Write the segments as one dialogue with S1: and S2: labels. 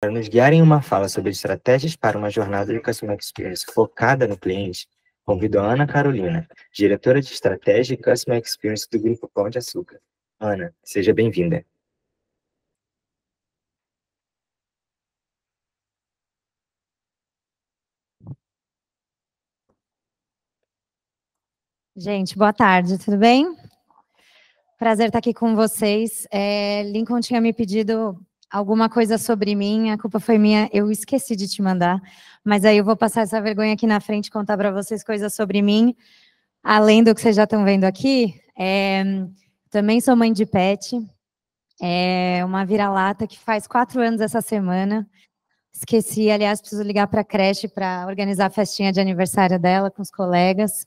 S1: para nos guiar em uma fala sobre estratégias para uma jornada de Customer Experience focada no cliente, convido a Ana Carolina, diretora de Estratégia e Customer Experience do Grupo Pão de Açúcar. Ana, seja bem-vinda.
S2: Gente, boa tarde, tudo bem? Prazer estar aqui com vocês. É, Lincoln tinha me pedido alguma coisa sobre mim, a culpa foi minha, eu esqueci de te mandar, mas aí eu vou passar essa vergonha aqui na frente, contar para vocês coisas sobre mim, além do que vocês já estão vendo aqui, é, também sou mãe de pet, é uma vira-lata que faz quatro anos essa semana, esqueci, aliás, preciso ligar para a creche para organizar a festinha de aniversário dela com os colegas,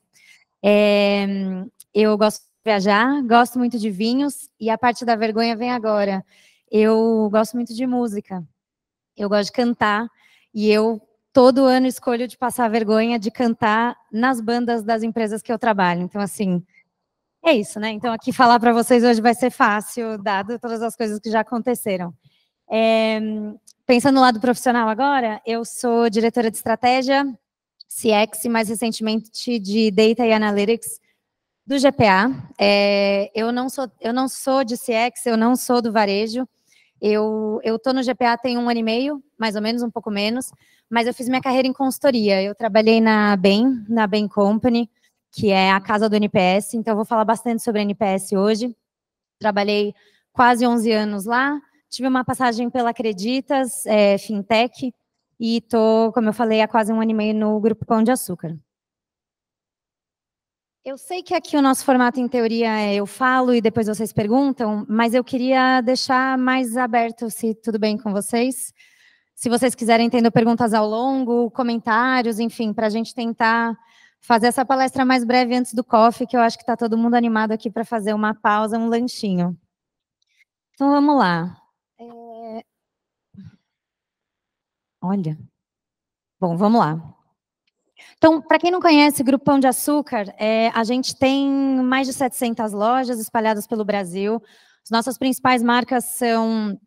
S2: é, eu gosto de viajar, gosto muito de vinhos, e a parte da vergonha vem agora, eu gosto muito de música. Eu gosto de cantar e eu todo ano escolho de passar vergonha de cantar nas bandas das empresas que eu trabalho. Então assim, é isso, né? Então aqui falar para vocês hoje vai ser fácil, dado todas as coisas que já aconteceram. É, pensando no lado profissional agora, eu sou diretora de estratégia, CX, mais recentemente de Data e Analytics do GPA. É, eu, não sou, eu não sou de CX, eu não sou do varejo. Eu estou no GPA tem um ano e meio, mais ou menos, um pouco menos, mas eu fiz minha carreira em consultoria. Eu trabalhei na BEM, na BEM Company, que é a casa do NPS, então eu vou falar bastante sobre NPS hoje. Trabalhei quase 11 anos lá, tive uma passagem pela Acreditas, é, Fintech, e estou, como eu falei, há quase um ano e meio no Grupo Pão de Açúcar. Eu sei que aqui o nosso formato em teoria é eu falo e depois vocês perguntam, mas eu queria deixar mais aberto se tudo bem com vocês. Se vocês quiserem tendo perguntas ao longo, comentários, enfim, para a gente tentar fazer essa palestra mais breve antes do coffee, que eu acho que está todo mundo animado aqui para fazer uma pausa, um lanchinho. Então vamos lá. É... Olha. Bom, vamos lá. Então, para quem não conhece, Grupo Pão de Açúcar, é, a gente tem mais de 700 lojas espalhadas pelo Brasil. As nossas principais marcas são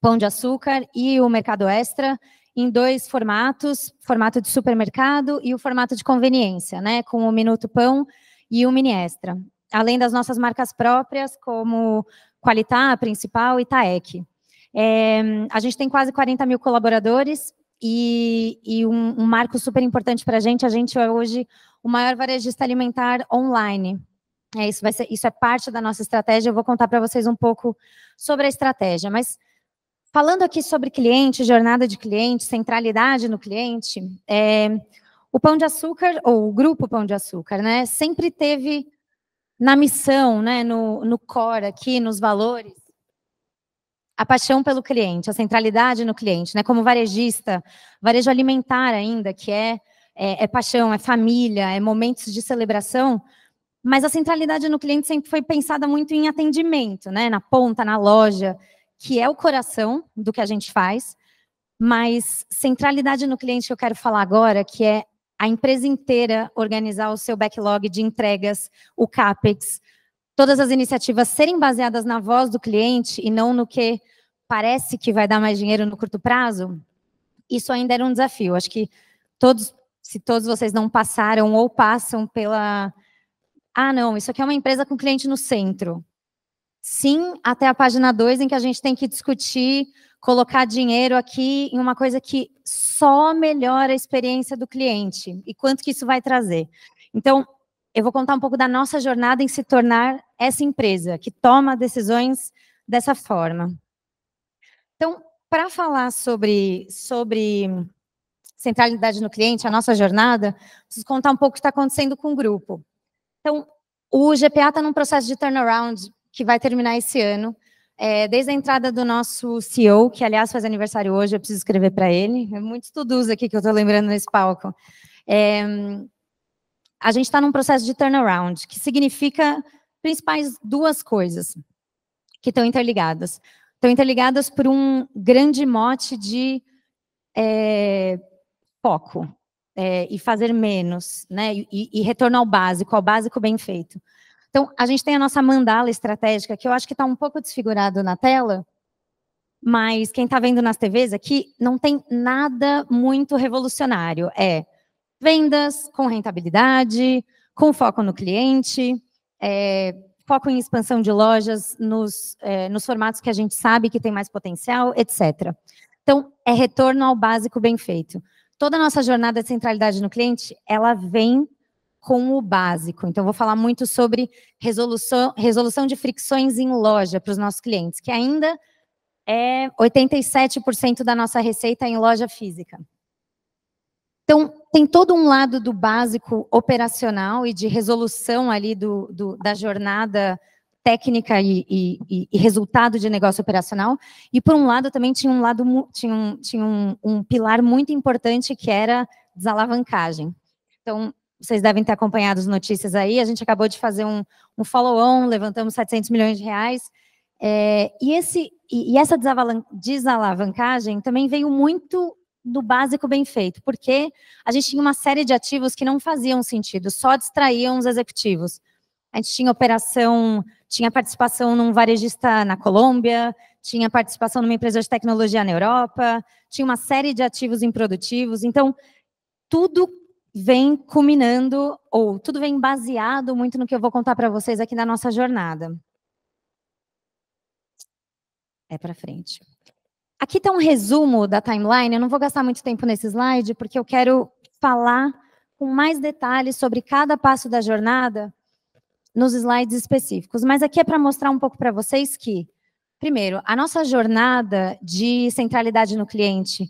S2: Pão de Açúcar e o Mercado Extra, em dois formatos, formato de supermercado e o formato de conveniência, né, com o Minuto Pão e o Mini Extra. Além das nossas marcas próprias, como Qualitá, a principal, e Taek. É, a gente tem quase 40 mil colaboradores, e, e um, um, marco super importante para a gente. A gente é hoje o maior varejista alimentar online. É, isso, vai ser, isso é parte da nossa estratégia. Eu vou contar para vocês um pouco sobre a estratégia. Mas falando aqui sobre cliente, jornada de cliente, centralidade no cliente, é, o Pão de Açúcar, ou o Grupo Pão de Açúcar, né, sempre teve na missão, né, no, no core aqui, nos valores, a paixão pelo cliente, a centralidade no cliente, né? Como varejista, varejo alimentar ainda, que é, é, é paixão, é família, é momentos de celebração, mas a centralidade no cliente sempre foi pensada muito em atendimento, né? Na ponta, na loja, que é o coração do que a gente faz. Mas centralidade no cliente que eu quero falar agora, que é a empresa inteira organizar o seu backlog de entregas, o CAPEX, todas as iniciativas serem baseadas na voz do cliente e não no que parece que vai dar mais dinheiro no curto prazo, isso ainda era um desafio. Acho que todos, se todos vocês não passaram ou passam pela. Ah, não, isso aqui é uma empresa com cliente no centro. Sim, até a página 2, em que a gente tem que discutir, colocar dinheiro aqui em uma coisa que só melhora a experiência do cliente e quanto que isso vai trazer. Então, eu vou contar um pouco da nossa jornada em se tornar essa empresa que toma decisões dessa forma. Então, para falar sobre, sobre centralidade no cliente, a nossa jornada, preciso contar um pouco o que está acontecendo com o grupo. Então, o GPA está num processo de turnaround que vai terminar esse ano. É, desde a entrada do nosso CEO, que aliás faz aniversário hoje, eu preciso escrever para ele. É muito tudo aqui que eu estou lembrando nesse palco. É, a gente está num processo de turnaround, que significa principais duas coisas que estão interligadas. Estão interligadas por um grande mote de é, foco é, e fazer menos, né? E, e retorno ao básico, ao básico bem feito. Então, a gente tem a nossa mandala estratégica, que eu acho que está um pouco desfigurado na tela, mas quem está vendo nas TVs aqui não tem nada muito revolucionário. É vendas com rentabilidade, com foco no cliente, é, foco em expansão de lojas nos, é, nos formatos que a gente sabe que tem mais potencial, etc. Então, é retorno ao básico bem feito. Toda a nossa jornada de centralidade no cliente, ela vem com o básico. Então, vou falar muito sobre resolução, resolução de fricções em loja para os nossos clientes, que ainda é 87% da nossa receita em loja física. Então, tem todo um lado do básico operacional e de resolução ali do, do da jornada técnica e, e, e, resultado de negócio operacional. E por um lado também tinha um lado tinha um, tinha um, um pilar muito importante que era desalavancagem. Então vocês devem ter acompanhado as notícias aí. A gente acabou de fazer um, um follow-on, levantamos 700 milhões de reais. É, e, esse, e, essa desalavancagem também veio muito do básico bem feito, porque a gente tinha uma série de ativos que não faziam sentido, só distraíam os executivos. A gente tinha operação, tinha participação num varejista na Colômbia, tinha participação numa empresa de tecnologia na Europa, tinha uma série de ativos improdutivos. Então, tudo vem culminando, ou tudo vem baseado muito no que eu vou contar para vocês aqui na nossa jornada. É para frente. Aqui está um resumo da timeline. Eu não vou gastar muito tempo nesse slide, porque eu quero falar com mais detalhes sobre cada passo da jornada nos slides específicos. Mas aqui é para mostrar um pouco para vocês que, primeiro, a nossa jornada de centralidade no cliente,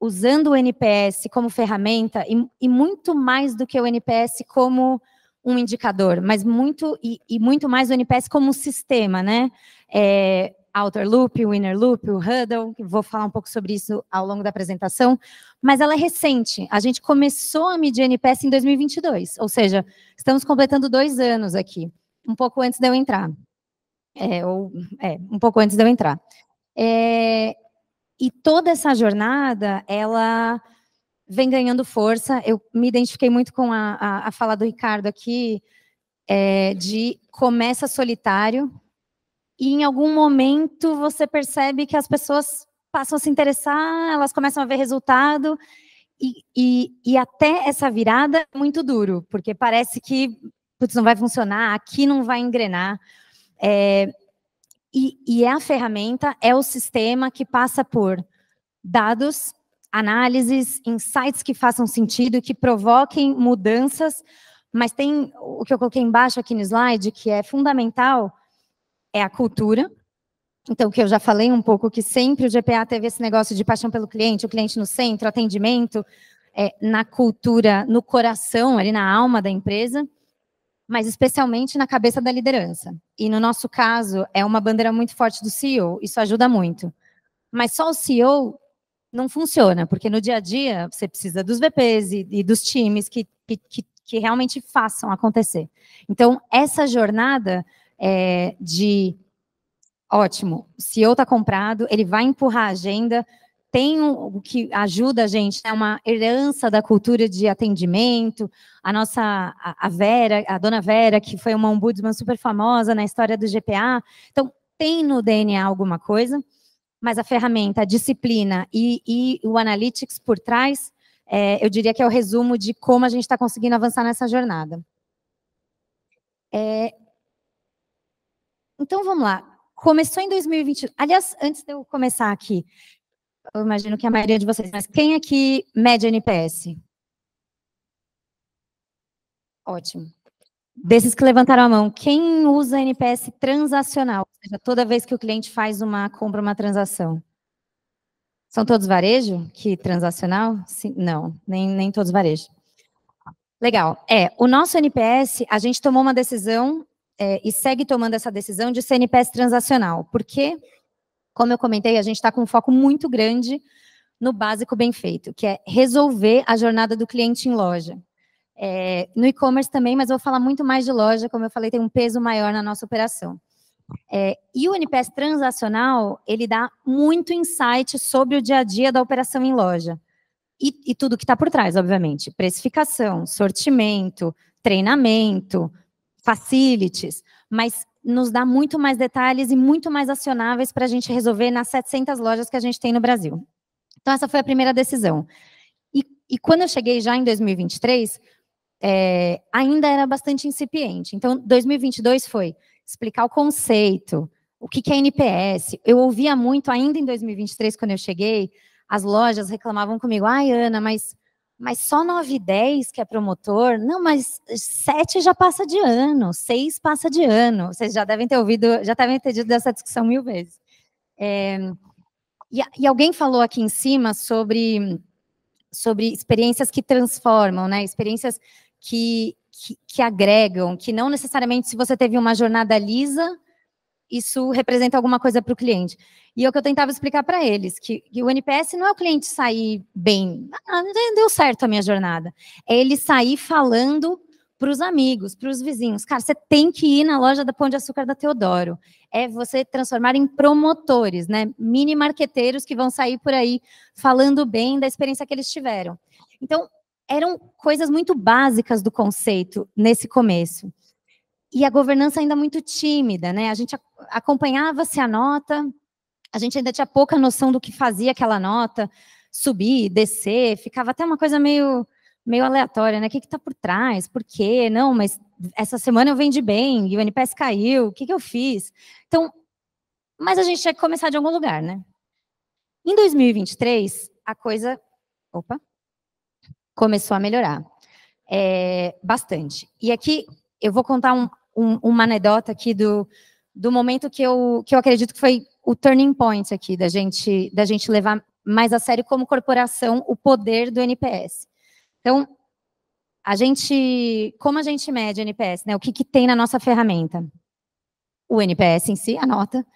S2: usando o NPS como ferramenta, e, e muito mais do que o NPS como um indicador, mas muito e, e muito mais o NPS como um sistema, né? É, outer loop, o inner loop, o huddle, vou falar um pouco sobre isso ao longo da apresentação, mas ela é recente. A gente começou a medir NPS em 2022, ou seja, estamos completando dois anos aqui, um pouco antes de eu entrar. É, ou, é um pouco antes de eu entrar. É, e toda essa jornada, ela vem ganhando força. Eu me identifiquei muito com a, a, a fala do Ricardo aqui, é, de começa solitário, e em algum momento você percebe que as pessoas passam a se interessar, elas começam a ver resultado. E, e, e até essa virada é muito duro, porque parece que putz, não vai funcionar, aqui não vai engrenar. É, e, e é a ferramenta, é o sistema que passa por dados, análises, insights que façam sentido, que provoquem mudanças, mas tem o que eu coloquei embaixo aqui no slide, que é fundamental, é a cultura. Então, que eu já falei um pouco, que sempre o GPA teve esse negócio de paixão pelo cliente, o cliente no centro, atendimento, é, na cultura, no coração, ali na alma da empresa, mas especialmente na cabeça da liderança. E no nosso caso, é uma bandeira muito forte do CEO, isso ajuda muito. Mas só o CEO não funciona, porque no dia a dia você precisa dos VPs e, e dos times que, que, que realmente façam acontecer. Então, essa jornada é, de ótimo, o CEO está comprado, ele vai empurrar a agenda, tem o um, que ajuda a gente, é né, uma herança da cultura de atendimento, a nossa, a, a, Vera, a dona Vera, que foi uma ombudsman super famosa na história do GPA, então tem no DNA alguma coisa, mas a ferramenta, a disciplina e, e o analytics por trás, é, eu diria que é o resumo de como a gente está conseguindo avançar nessa jornada. É, então vamos lá. Começou em 2020. Aliás, antes de eu começar aqui, eu imagino que a maioria de vocês, mas quem aqui mede NPS? Ótimo. Desses que levantaram a mão, quem usa NPS transacional? Ou seja, toda vez que o cliente faz uma compra, uma transação. São todos varejo? Que transacional? Sim, não, nem, nem todos varejo. Legal. É, o nosso NPS, a gente tomou uma decisão é, e segue tomando essa decisão de CNPS transacional, porque, como eu comentei, a gente está com um foco muito grande no básico bem feito, que é resolver a jornada do cliente em loja. É, no e-commerce também, mas vou falar muito mais de loja, como eu falei, tem um peso maior na nossa operação. É, e o NPS transacional, ele dá muito insight sobre o dia a dia da operação em loja. E, e tudo que está por trás, obviamente. Precificação, sortimento, treinamento, facilities, mas nos dá muito mais detalhes e muito mais acionáveis para a gente resolver nas 700 lojas que a gente tem no Brasil. Então, essa foi a primeira decisão. E, e quando eu cheguei já em 2023, é, ainda era bastante incipiente. Então, 2022 foi explicar o conceito, o que, que é NPS. Eu ouvia muito ainda em 2023, quando eu cheguei, as lojas reclamavam comigo, ai, Ana, mas mas só 9 e 10 que é promotor? Não, mas 7 já passa de ano, 6 passa de ano. Vocês já devem ter ouvido, já devem ter tido dessa discussão mil vezes. É, e, e, alguém falou aqui em cima sobre, sobre experiências que transformam, né? Experiências que, que, que agregam, que não necessariamente se você teve uma jornada lisa, isso representa alguma coisa para o cliente. E é o que eu tentava explicar para eles, que, que, o NPS não é o cliente sair bem, ah, né, deu certo a minha jornada. É ele sair falando para os amigos, para os vizinhos. Cara, você tem que ir na loja da Pão de Açúcar da Teodoro. É você transformar em promotores, né? Mini marqueteiros que vão sair por aí falando bem da experiência que eles tiveram. Então, eram coisas muito básicas do conceito nesse começo e a governança ainda muito tímida, né? A gente acompanhava-se a nota, a gente ainda tinha pouca noção do que fazia aquela nota, subir, descer, ficava até uma coisa meio, meio aleatória, né? O que está por trás? Por quê? Não, mas essa semana eu vendi bem e o NPS caiu, o que, que eu fiz? Então, mas a gente tinha que começar de algum lugar, né? Em 2023, a coisa, opa, começou a melhorar é, bastante. E aqui eu vou contar um, um, uma anedota aqui do, do momento que eu, que eu acredito que foi o turning point aqui da gente, da gente levar mais a sério como corporação o poder do NPS. Então, a gente, como a gente mede NPS, né? O que, que tem na nossa ferramenta? O NPS em si, a nota.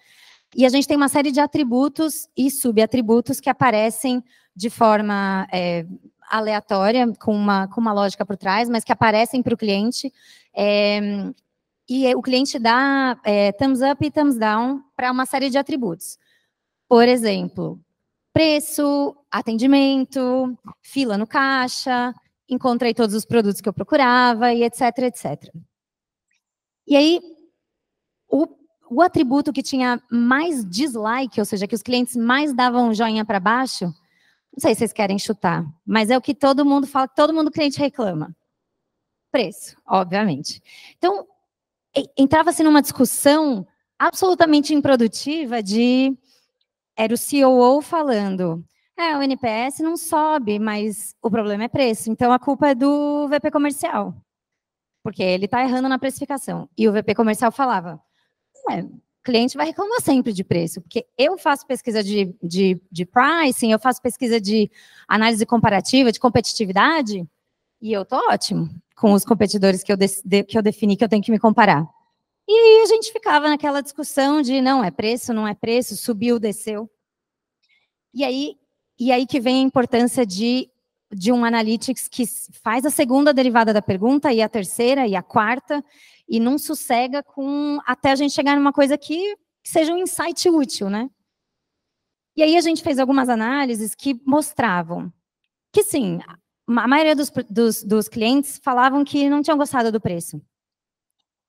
S2: E a gente tem uma série de atributos e subatributos que aparecem de forma é, aleatória, com uma, com uma lógica por trás, mas que aparecem para o cliente. É, e o cliente dá é, thumbs up e thumbs down para uma série de atributos. Por exemplo, preço, atendimento, fila no caixa, encontrei todos os produtos que eu procurava e etc, etc. E aí, o, o atributo que tinha mais dislike, ou seja, que os clientes mais davam um joinha para baixo, não sei se vocês querem chutar, mas é o que todo mundo fala, todo mundo cliente reclama. Preço, obviamente. Então, entrava-se numa discussão absolutamente improdutiva de era o CEO falando, é, o NPS não sobe, mas o problema é preço, então a culpa é do VP comercial, porque ele está errando na precificação. E o VP comercial falava, é, cliente vai reclamar sempre de preço, porque eu faço pesquisa de, de, de pricing, eu faço pesquisa de análise comparativa, de competitividade, e eu tô ótimo com os competidores que eu, que eu defini que eu tenho que me comparar. E aí a gente ficava naquela discussão de não é preço, não é preço, subiu, desceu. E aí, e aí que vem a importância de, de um analytics que faz a segunda derivada da pergunta, e a terceira, e a quarta, e não sossega com até a gente chegar numa coisa que, que seja um insight útil, né? E aí a gente fez algumas análises que mostravam que sim, a maioria dos, dos, dos, clientes falavam que não tinham gostado do preço.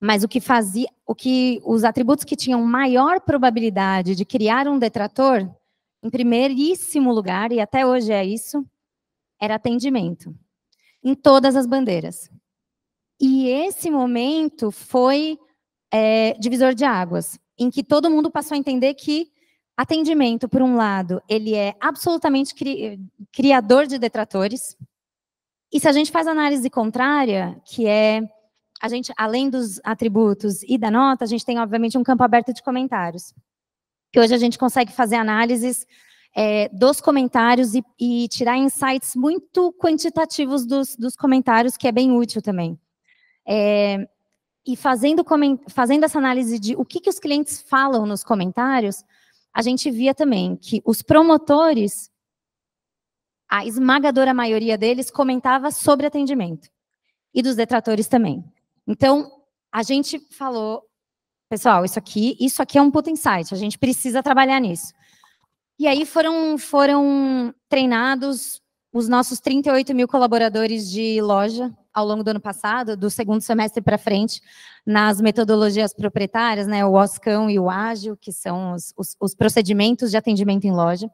S2: Mas o que fazia, o que os atributos que tinham maior probabilidade de criar um detrator, em primeiríssimo lugar, e até hoje é isso, era atendimento. Em todas as bandeiras. E esse momento foi é, divisor de águas, em que todo mundo passou a entender que atendimento, por um lado, ele é absolutamente cri criador de detratores, e se a gente faz análise contrária, que é a gente, além dos atributos e da nota, a gente tem, obviamente, um campo aberto de comentários. Que hoje a gente consegue fazer análises é, dos comentários e, e, tirar insights muito quantitativos dos, dos, comentários, que é bem útil também. É, e fazendo, fazendo essa análise de o que, que os clientes falam nos comentários, a gente via também que os promotores a esmagadora maioria deles comentava sobre atendimento. E dos detratores também. Então, a gente falou, pessoal, isso aqui, isso aqui é um puta insight, a gente precisa trabalhar nisso. E aí foram, foram treinados os nossos 38 mil colaboradores de loja ao longo do ano passado, do segundo semestre para frente, nas metodologias proprietárias, né, o OSCAM e o Ágil, que são os, os, os procedimentos de atendimento em loja.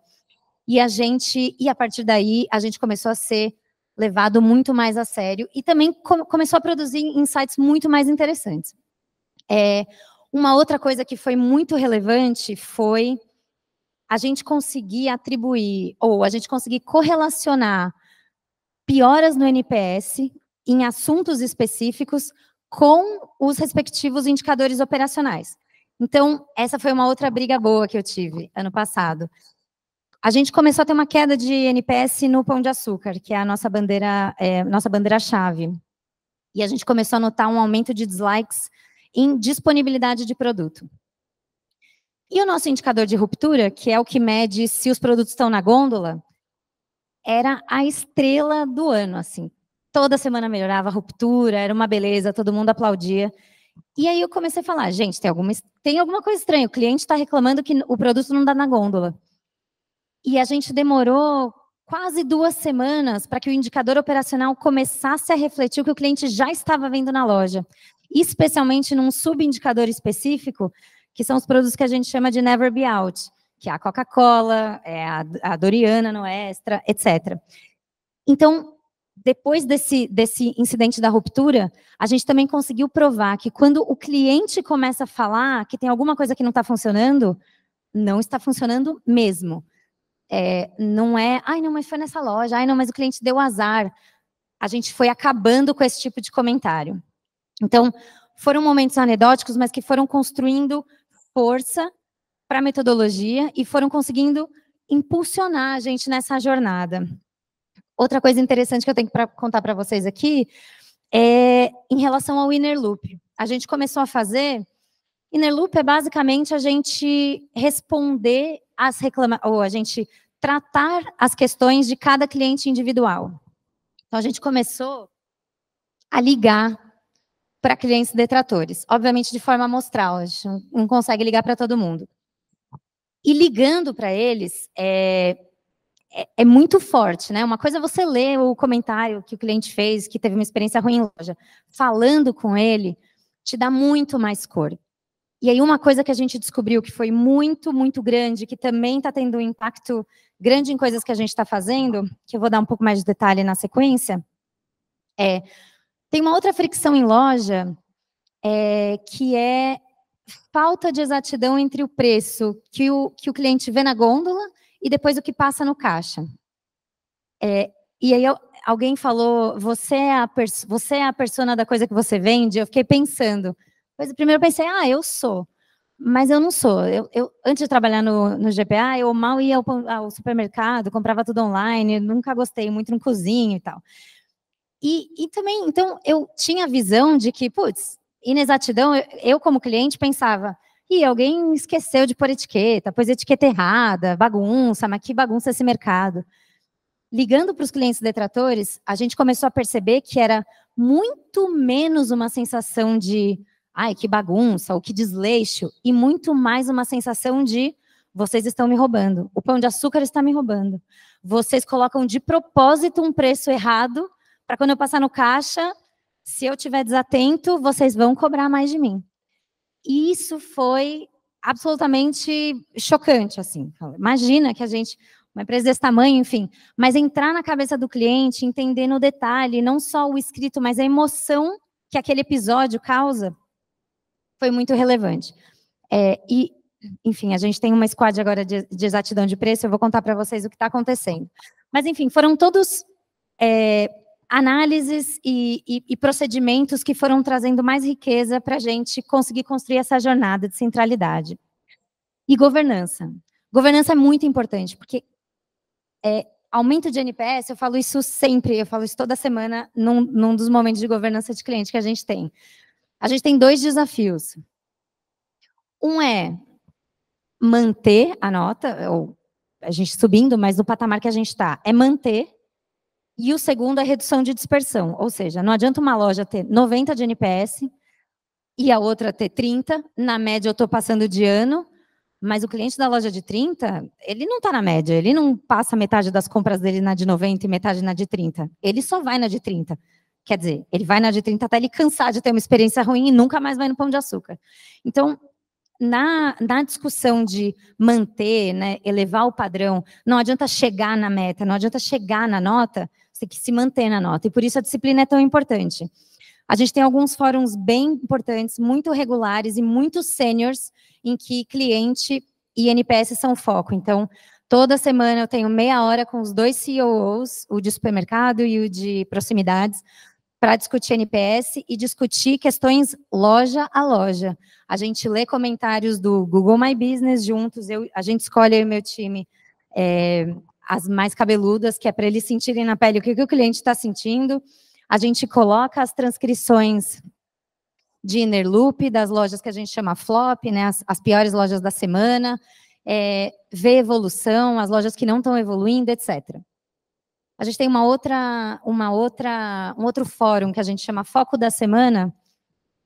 S2: E a gente, e a partir daí, a gente começou a ser levado muito mais a sério e também com, começou a produzir insights muito mais interessantes. É, uma outra coisa que foi muito relevante foi a gente conseguir atribuir ou a gente conseguir correlacionar pioras no NPS em assuntos específicos com os respectivos indicadores operacionais. Então, essa foi uma outra briga boa que eu tive ano passado, a gente começou a ter uma queda de NPS no pão de açúcar, que é a nossa bandeira, é, nossa bandeira chave. E a gente começou a notar um aumento de dislikes em disponibilidade de produto. E o nosso indicador de ruptura, que é o que mede se os produtos estão na gôndola, era a estrela do ano, assim. Toda semana melhorava a ruptura, era uma beleza, todo mundo aplaudia. E aí eu comecei a falar, gente, tem alguma, tem alguma coisa estranha, o cliente está reclamando que o produto não dá na gôndola. E a gente demorou quase duas semanas para que o indicador operacional começasse a refletir o que o cliente já estava vendo na loja, especialmente num subindicador específico, que são os produtos que a gente chama de Never Be Out, que é a Coca-Cola, é a, a Doriana no Extra, etc. Então, depois desse, desse incidente da ruptura, a gente também conseguiu provar que quando o cliente começa a falar que tem alguma coisa que não está funcionando, não está funcionando mesmo. É, não é, ai não, mas foi nessa loja, ai não, mas o cliente deu azar. A gente foi acabando com esse tipo de comentário. Então, foram momentos anedóticos, mas que foram construindo força para a metodologia e foram conseguindo impulsionar a gente nessa jornada. Outra coisa interessante que eu tenho para contar para vocês aqui é em relação ao inner loop. A gente começou a fazer inner loop é basicamente a gente responder as reclama ou a gente tratar as questões de cada cliente individual. Então a gente começou a ligar para clientes detratores, obviamente de forma amostral, a gente não consegue ligar para todo mundo. E ligando para eles é, é, é, muito forte, né? Uma coisa é você ler o comentário que o cliente fez, que teve uma experiência ruim em loja. Falando com ele te dá muito mais cor. E aí, uma coisa que a gente descobriu que foi muito, muito grande, que também está tendo um impacto grande em coisas que a gente está fazendo, que eu vou dar um pouco mais de detalhe na sequência, é. Tem uma outra fricção em loja, é, que é falta de exatidão entre o preço que o, que o cliente vê na gôndola e depois o que passa no caixa. É, e aí, eu, alguém falou: você é, a você é a persona da coisa que você vende? Eu fiquei pensando pois Primeiro eu pensei, ah, eu sou. Mas eu não sou. Eu, eu antes de trabalhar no, no GPA, eu mal ia ao, ao, supermercado, comprava tudo online, nunca gostei muito, no cozinho e tal. E, e também, então, eu tinha a visão de que, putz, inexatidão, eu, eu como cliente pensava, e alguém esqueceu de pôr etiqueta, pôs etiqueta errada, bagunça, mas que bagunça esse mercado. Ligando para os clientes detratores, a gente começou a perceber que era muito menos uma sensação de ai, que bagunça, o que desleixo, e muito mais uma sensação de vocês estão me roubando, o pão de açúcar está me roubando. Vocês colocam de propósito um preço errado para quando eu passar no caixa, se eu tiver desatento, vocês vão cobrar mais de mim. E isso foi absolutamente chocante, assim. Imagina que a gente, uma empresa desse tamanho, enfim, mas entrar na cabeça do cliente, entender no detalhe, não só o escrito, mas a emoção que aquele episódio causa, foi muito relevante. É, e, enfim, a gente tem uma squad agora de, de exatidão de preço, eu vou contar para vocês o que está acontecendo. Mas, enfim, foram todos é, análises e, e, e, procedimentos que foram trazendo mais riqueza para a gente conseguir construir essa jornada de centralidade. E governança. Governança é muito importante, porque é, aumento de NPS, eu falo isso sempre, eu falo isso toda semana num, num dos momentos de governança de cliente que a gente tem. A gente tem dois desafios. Um é manter a nota, ou a gente subindo, mas no patamar que a gente está, é manter. E o segundo é redução de dispersão. Ou seja, não adianta uma loja ter 90 de NPS e a outra ter 30. Na média, eu estou passando de ano, mas o cliente da loja de 30, ele não está na média. Ele não passa metade das compras dele na de 90 e metade na de 30. Ele só vai na de 30. Quer dizer, ele vai na de 30 até ele cansar de ter uma experiência ruim e nunca mais vai no pão de açúcar. Então, na, na discussão de manter, né, elevar o padrão, não adianta chegar na meta, não adianta chegar na nota, você tem que se manter na nota. E por isso a disciplina é tão importante. A gente tem alguns fóruns bem importantes, muito regulares e muitos seniors, em que cliente e NPS são foco. Então, toda semana eu tenho meia hora com os dois CEOs, o de supermercado e o de proximidades, para discutir NPS e discutir questões loja a loja. A gente lê comentários do Google My Business juntos, eu, a gente escolhe o meu time é, as mais cabeludas, que é para eles sentirem na pele o que, que o cliente está sentindo. A gente coloca as transcrições de inner loop, das lojas que a gente chama flop, né, as, as piores lojas da semana, é, ver evolução, as lojas que não estão evoluindo, etc. A gente tem uma outra, uma outra, um outro fórum que a gente chama Foco da Semana,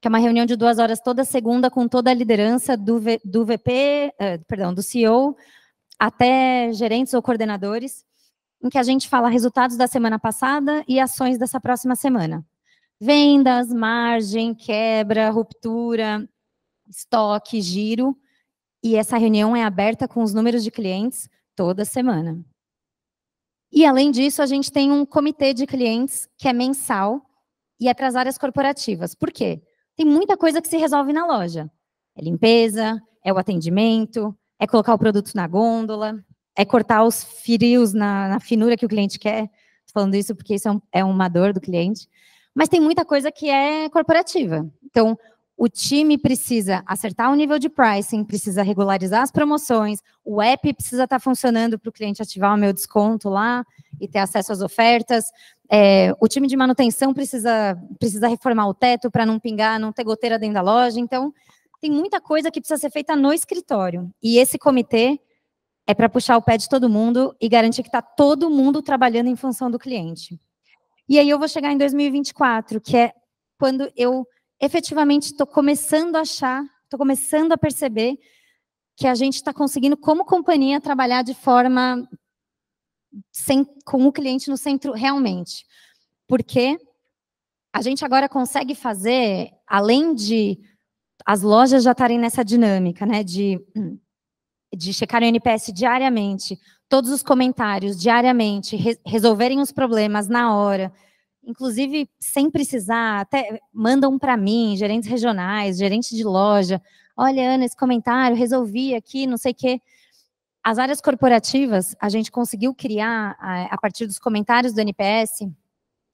S2: que é uma reunião de duas horas toda segunda com toda a liderança do, v, do VP, eh, perdão, do CEO até gerentes ou coordenadores, em que a gente fala resultados da semana passada e ações dessa próxima semana. Vendas, margem, quebra, ruptura, estoque, giro. E essa reunião é aberta com os números de clientes toda semana. E, além disso, a gente tem um comitê de clientes que é mensal e é para as áreas corporativas. Por quê? Tem muita coisa que se resolve na loja. É limpeza, é o atendimento, é colocar o produto na gôndola, é cortar os frios na, na finura que o cliente quer. Estou falando isso porque isso é, um, é uma dor do cliente. Mas tem muita coisa que é corporativa. Então, o time precisa acertar o nível de pricing, precisa regularizar as promoções, o app precisa estar tá funcionando para o cliente ativar o meu desconto lá e ter acesso às ofertas. É, o time de manutenção precisa, precisa reformar o teto para não pingar, não ter goteira dentro da loja. Então, tem muita coisa que precisa ser feita no escritório. E esse comitê é para puxar o pé de todo mundo e garantir que está todo mundo trabalhando em função do cliente. E aí eu vou chegar em 2024, que é quando eu efetivamente estou começando a achar, estou começando a perceber que a gente está conseguindo, como companhia, trabalhar de forma sem, com o cliente no centro realmente. Porque a gente agora consegue fazer, além de as lojas já estarem nessa dinâmica, né, de, de checar o NPS diariamente, todos os comentários diariamente, re, resolverem os problemas na hora, inclusive sem precisar, até mandam para mim, gerentes regionais, gerente de loja, olha, Ana, esse comentário, resolvi aqui, não sei o quê. As áreas corporativas, a gente conseguiu criar, a partir dos comentários do NPS,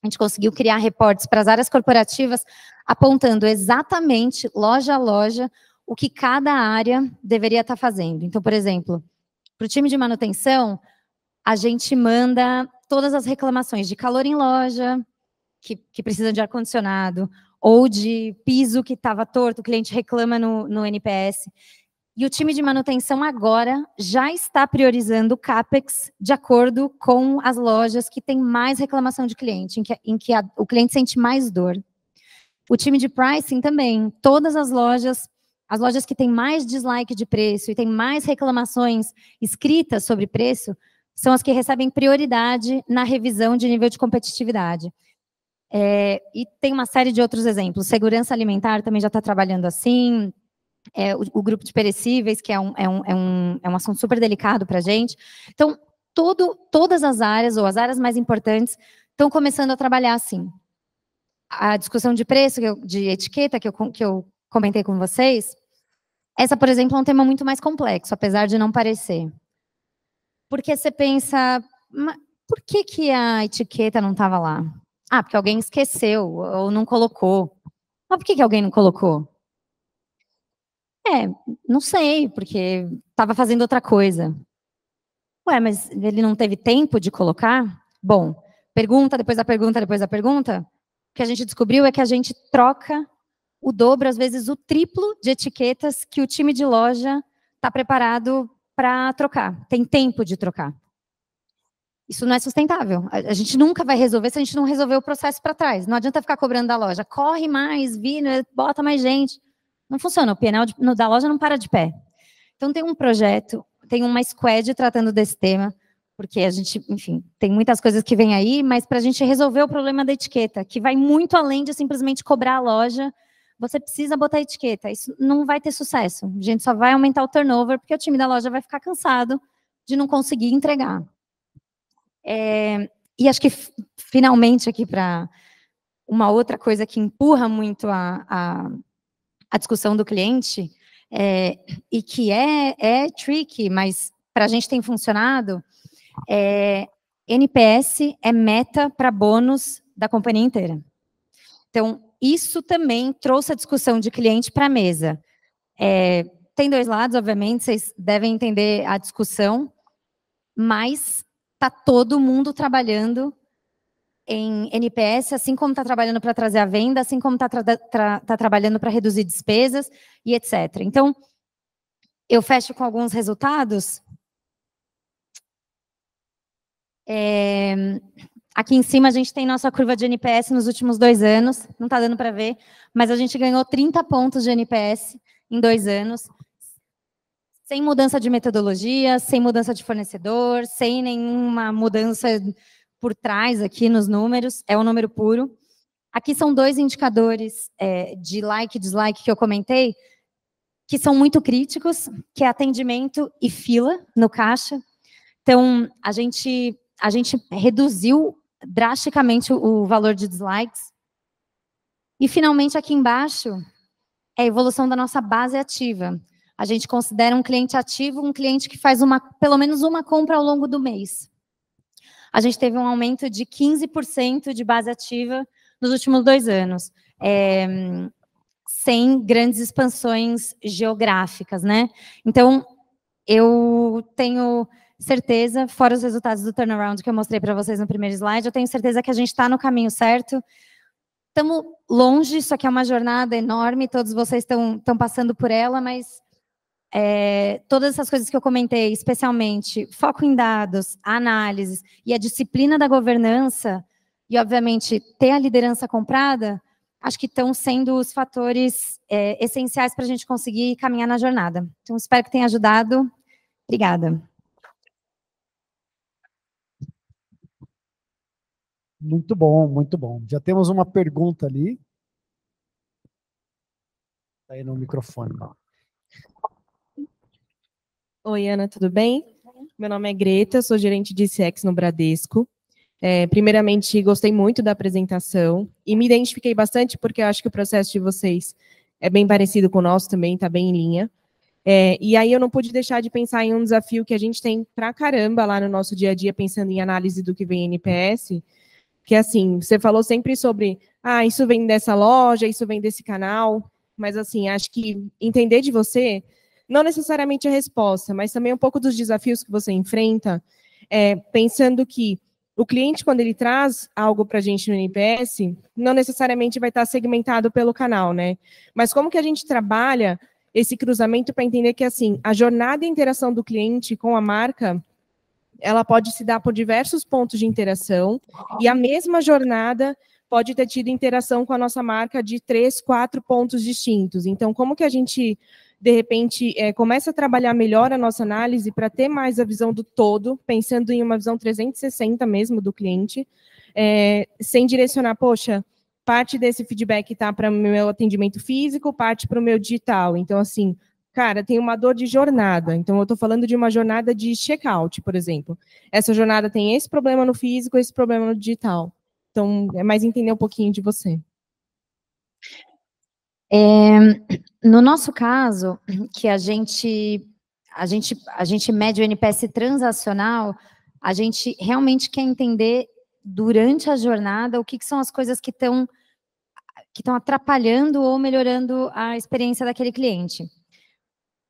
S2: a gente conseguiu criar reportes para as áreas corporativas, apontando exatamente, loja a loja, o que cada área deveria estar tá fazendo. Então, por exemplo, para o time de manutenção, a gente manda todas as reclamações de calor em loja, que, que precisam de ar-condicionado, ou de piso que estava torto, o cliente reclama no, no NPS. E o time de manutenção agora já está priorizando o CAPEX de acordo com as lojas que têm mais reclamação de cliente, em que, em que a, o cliente sente mais dor. O time de pricing também, todas as lojas, as lojas que têm mais dislike de preço e têm mais reclamações escritas sobre preço, são as que recebem prioridade na revisão de nível de competitividade. É, e tem uma série de outros exemplos. Segurança alimentar também já está trabalhando assim. É, o, o, grupo de perecíveis, que é um, é um, é um, é um assunto super delicado para a gente. Então, todo, todas as áreas, ou as áreas mais importantes, estão começando a trabalhar assim. A discussão de preço, de etiqueta, que eu, que eu comentei com vocês, essa, por exemplo, é um tema muito mais complexo, apesar de não parecer. Porque você pensa, por que, que a etiqueta não estava lá? Ah, porque alguém esqueceu ou não colocou. Mas por que, que alguém não colocou? É, não sei, porque estava fazendo outra coisa. Ué, mas ele não teve tempo de colocar? Bom, pergunta, depois a pergunta, depois a pergunta. O que a gente descobriu é que a gente troca o dobro, às vezes o triplo de etiquetas que o time de loja está preparado para trocar, tem tempo de trocar. Isso não é sustentável. A, gente nunca vai resolver se a gente não resolver o processo para trás. Não adianta ficar cobrando da loja. Corre mais, vira, bota mais gente. Não funciona. O pianel da loja não para de pé. Então, tem um projeto, tem uma squad tratando desse tema, porque a gente, enfim, tem muitas coisas que vem aí, mas para a gente resolver o problema da etiqueta, que vai muito além de simplesmente cobrar a loja você precisa botar a etiqueta. Isso não vai ter sucesso. A gente só vai aumentar o turnover, porque o time da loja vai ficar cansado de não conseguir entregar. É, e acho que, finalmente, aqui para uma outra coisa que empurra muito a, a, a discussão do cliente, é, e que é, é tricky, mas para a gente tem funcionado, é, NPS é meta para bônus da companhia inteira. Então, isso também trouxe a discussão de cliente para a mesa. É, tem dois lados, obviamente, vocês devem entender a discussão, mas está todo mundo trabalhando em NPS, assim como está trabalhando para trazer a venda, assim como está tra tra tá trabalhando para reduzir despesas e etc. Então, eu fecho com alguns resultados. É, aqui em cima a gente tem nossa curva de NPS nos últimos dois anos, não está dando para ver, mas a gente ganhou 30 pontos de NPS em dois anos sem mudança de metodologia, sem mudança de fornecedor, sem nenhuma mudança por trás aqui nos números, é o um número puro. Aqui são dois indicadores é, de like e dislike que eu comentei, que são muito críticos, que é atendimento e fila no caixa. Então, a gente, a gente reduziu drasticamente o valor de dislikes. E, finalmente, aqui embaixo, é a evolução da nossa base ativa. A gente considera um cliente ativo um cliente que faz uma, pelo menos uma compra ao longo do mês. A gente teve um aumento de 15% de base ativa nos últimos dois anos, é, sem grandes expansões geográficas, né? Então, eu tenho certeza, fora os resultados do turnaround que eu mostrei para vocês no primeiro slide, eu tenho certeza que a gente está no caminho certo. Estamos longe, isso aqui é uma jornada enorme, todos vocês estão passando por ela, mas é, todas essas coisas que eu comentei, especialmente foco em dados, análise e a disciplina da governança, e obviamente ter a liderança comprada, acho que estão sendo os fatores é, essenciais para a gente conseguir caminhar na jornada. Então, espero que tenha ajudado. Obrigada.
S1: Muito bom, muito bom. Já temos uma pergunta ali. Está aí no microfone. Oi, Ana, tudo bem? Meu nome é Greta, sou gerente de CX no Bradesco. É, primeiramente, gostei muito da apresentação e me identifiquei bastante porque eu acho que o processo de vocês é bem parecido com o nosso também, está bem em linha. É, e aí eu não pude deixar de pensar em um desafio que a gente tem pra caramba lá no nosso dia a dia, pensando em análise do que vem em NPS, que é assim, você falou sempre sobre, ah, isso vem dessa loja, isso vem desse canal, mas assim, acho que entender de você não necessariamente a resposta, mas também um pouco dos desafios que você enfrenta, é, pensando que o cliente, quando ele traz algo para a gente no NPS, não necessariamente vai estar tá segmentado pelo canal, né? Mas como que a gente trabalha esse cruzamento para entender que, assim, a jornada e interação do cliente com a marca, ela pode se dar por diversos pontos de interação e a mesma jornada pode ter tido interação com a nossa marca de três, quatro pontos distintos. Então, como que a gente de repente, é, começa a trabalhar melhor a nossa análise para ter mais a visão do todo, pensando em uma visão 360 mesmo do cliente, é, sem direcionar, poxa, parte desse feedback está para o meu atendimento físico, parte para o meu digital. Então, assim, cara, tem uma dor de jornada. Então, eu estou falando de uma jornada de check-out, por exemplo. Essa jornada tem esse problema no físico, esse problema no digital. Então, é mais entender um pouquinho de você.
S2: É, no nosso caso, que a gente, a gente, a gente mede o NPS transacional, a gente realmente quer entender durante a jornada o que, que são as coisas que estão que estão atrapalhando ou melhorando a experiência daquele cliente.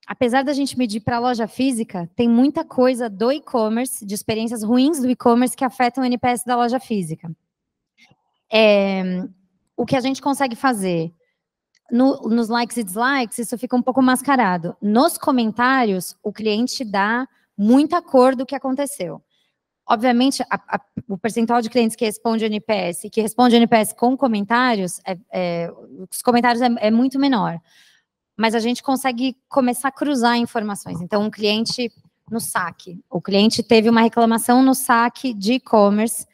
S2: Apesar da gente medir para a loja física, tem muita coisa do e-commerce, de experiências ruins do e-commerce que afetam o NPS da loja física. É, o que a gente consegue fazer no, nos likes e dislikes, isso fica um pouco mascarado. Nos comentários, o cliente dá muita cor do que aconteceu. Obviamente, a, a, o percentual de clientes que responde NPS e que responde NPS com comentários, é, é, os comentários é, é muito menor. Mas a gente consegue começar a cruzar informações. Então, um cliente no saque, o cliente teve uma reclamação no saque de e-commerce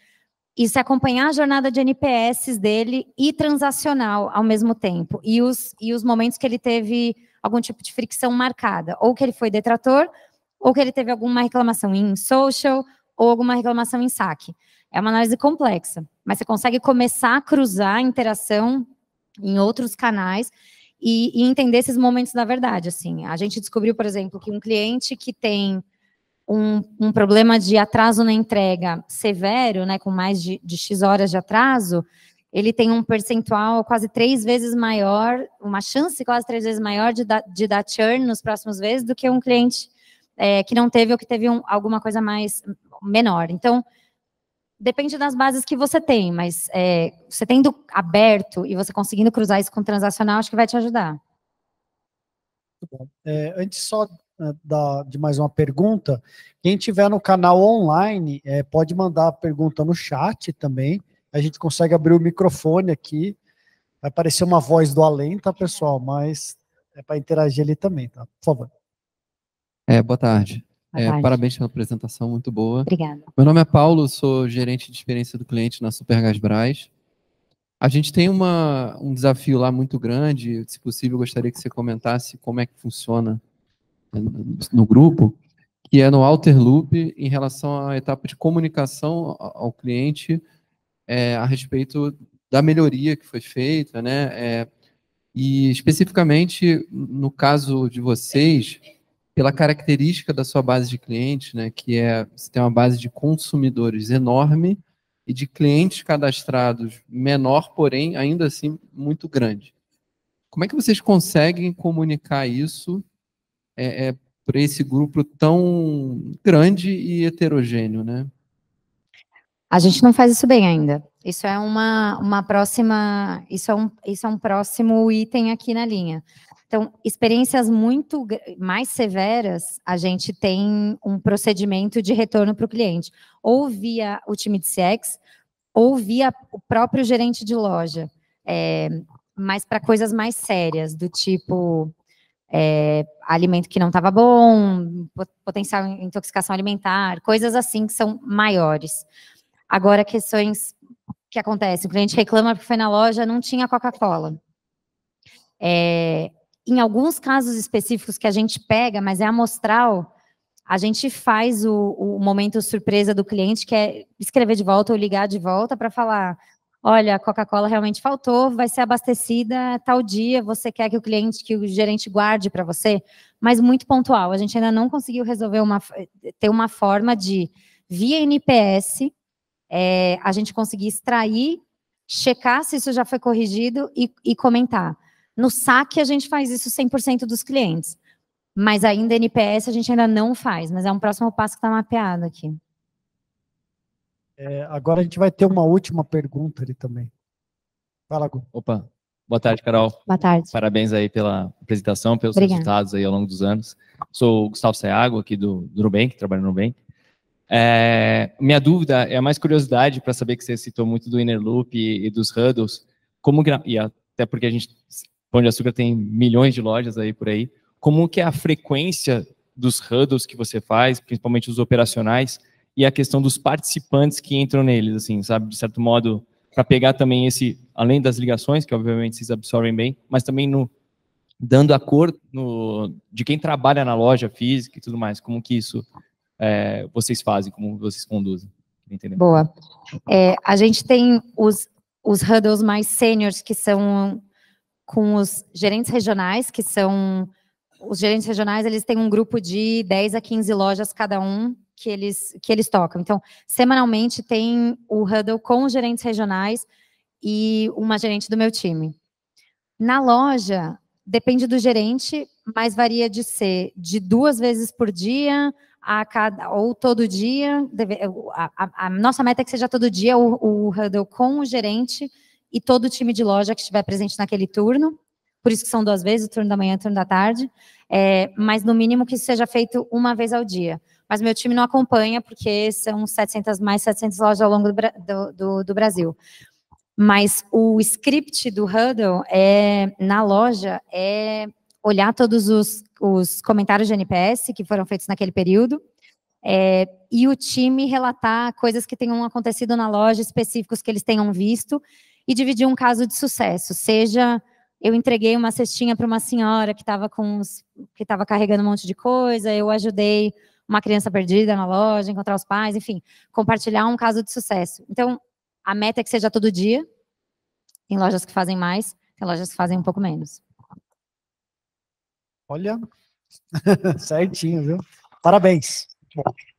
S2: e se acompanhar a jornada de NPS dele e transacional ao mesmo tempo. E os, e os momentos que ele teve algum tipo de fricção marcada, ou que ele foi detrator, ou que ele teve alguma reclamação em social, ou alguma reclamação em saque. É uma análise complexa, mas você consegue começar a cruzar a interação em outros canais e, e entender esses momentos da verdade. Assim, a gente descobriu, por exemplo, que um cliente que tem um, um, problema de atraso na entrega severo, né, com mais de, de X horas de atraso, ele tem um percentual quase três vezes maior, uma chance quase três vezes maior de, da, de dar churn nos próximos meses do que um cliente é, que não teve ou que teve um, alguma coisa mais menor. Então, depende das bases que você tem, mas é, você tendo aberto e você conseguindo cruzar isso com o transacional, acho que vai te ajudar.
S1: Muito bom. É, antes só né, da, de mais uma pergunta. Quem tiver no canal online, é, pode mandar a pergunta no chat também. A gente consegue abrir o microfone aqui. Vai aparecer uma voz do além, tá, pessoal? Mas é para interagir ali também, tá? Por favor. É, boa tarde. É, parabéns pela apresentação, muito boa. Obrigada. Meu nome é Paulo, sou gerente de experiência do cliente na Supergás Brás. A gente tem uma, um desafio lá muito grande. Se possível, gostaria que você comentasse como é que funciona no grupo, que é no alter loop em relação à etapa de comunicação ao cliente é, a respeito da melhoria que foi feita, né? É, e especificamente no caso de vocês, pela característica da sua base de clientes, né? Que é você tem uma base de consumidores enorme e de clientes cadastrados menor, porém ainda assim muito grande. Como é que vocês conseguem comunicar isso é, é para esse grupo tão grande e heterogêneo, né?
S2: A gente não faz isso bem ainda. Isso é uma, uma próxima, isso é, um, isso é um próximo item aqui na linha. Então, experiências muito mais severas, a gente tem um procedimento de retorno para o cliente, ou via o time de CX, ou via o próprio gerente de loja. É, mas para coisas mais sérias, do tipo é, alimento que não estava bom, potencial intoxicação alimentar, coisas assim que são maiores. Agora, questões que acontecem. O cliente reclama porque foi na loja, não tinha Coca-Cola. É, em alguns casos específicos que a gente pega, mas é amostral, a gente faz o, o momento surpresa do cliente, que é escrever de volta ou ligar de volta para falar: olha, a Coca-Cola realmente faltou, vai ser abastecida tal dia, você quer que o cliente, que o gerente guarde para você, mas muito pontual. A gente ainda não conseguiu resolver uma, ter uma forma de, via NPS, é, a gente conseguir extrair, checar se isso já foi corrigido e, e comentar. No saque, a gente faz isso 100% dos clientes. Mas ainda NPS a gente ainda não faz, mas é um próximo passo que está mapeado aqui.
S1: É, agora a gente vai ter uma última pergunta ali também. Fala, Gu. Opa, boa tarde, Carol. Boa tarde. Parabéns aí pela apresentação, pelos Obrigada. resultados aí ao longo dos anos. Sou o Gustavo Sayago, aqui do, do Nubank, trabalho no Nubank. É, minha dúvida é mais curiosidade para saber que você citou muito do inner loop e, e dos huddles, como e até porque a gente Pão de Açúcar tem milhões de lojas aí por aí. Como que é a frequência dos huddles que você faz, principalmente os operacionais, e a questão dos participantes que entram neles, assim, sabe? De certo modo, para pegar também esse, além das ligações, que obviamente vocês absorvem bem, mas também no dando a cor no, de quem trabalha na loja física e tudo mais, como que isso é, vocês fazem, como vocês conduzem.
S2: Entendeu? Boa. É, a gente tem os, os huddles mais sêniores, que são com os gerentes regionais, que são os gerentes regionais, eles têm um grupo de 10 a 15 lojas cada um, que eles, que eles tocam. Então, semanalmente tem o huddle com os gerentes regionais e uma gerente do meu time. Na loja, depende do gerente, mas varia de ser de duas vezes por dia a cada, ou todo dia. Deve, a, a, a, nossa meta é que seja todo dia o, o huddle com o gerente e todo o time de loja que estiver presente naquele turno. Por isso que são duas vezes, o turno da manhã e o turno da tarde. É, mas no mínimo que isso seja feito uma vez ao dia mas meu time não acompanha, porque são 700, mais 700 lojas ao longo do, do, do Brasil. Mas o script do Huddle é, na loja é olhar todos os, os comentários de NPS que foram feitos naquele período, é, e o time relatar coisas que tenham acontecido na loja, específicos que eles tenham visto, e dividir um caso de sucesso. Seja eu entreguei uma cestinha para uma senhora que estava com que estava carregando um monte de coisa, eu ajudei uma criança perdida na loja, encontrar os pais, enfim, compartilhar um caso de sucesso. Então, a meta é que seja todo dia. Tem lojas que fazem mais, tem lojas que fazem um pouco
S1: menos. Olha, certinho, viu? Parabéns. Bom.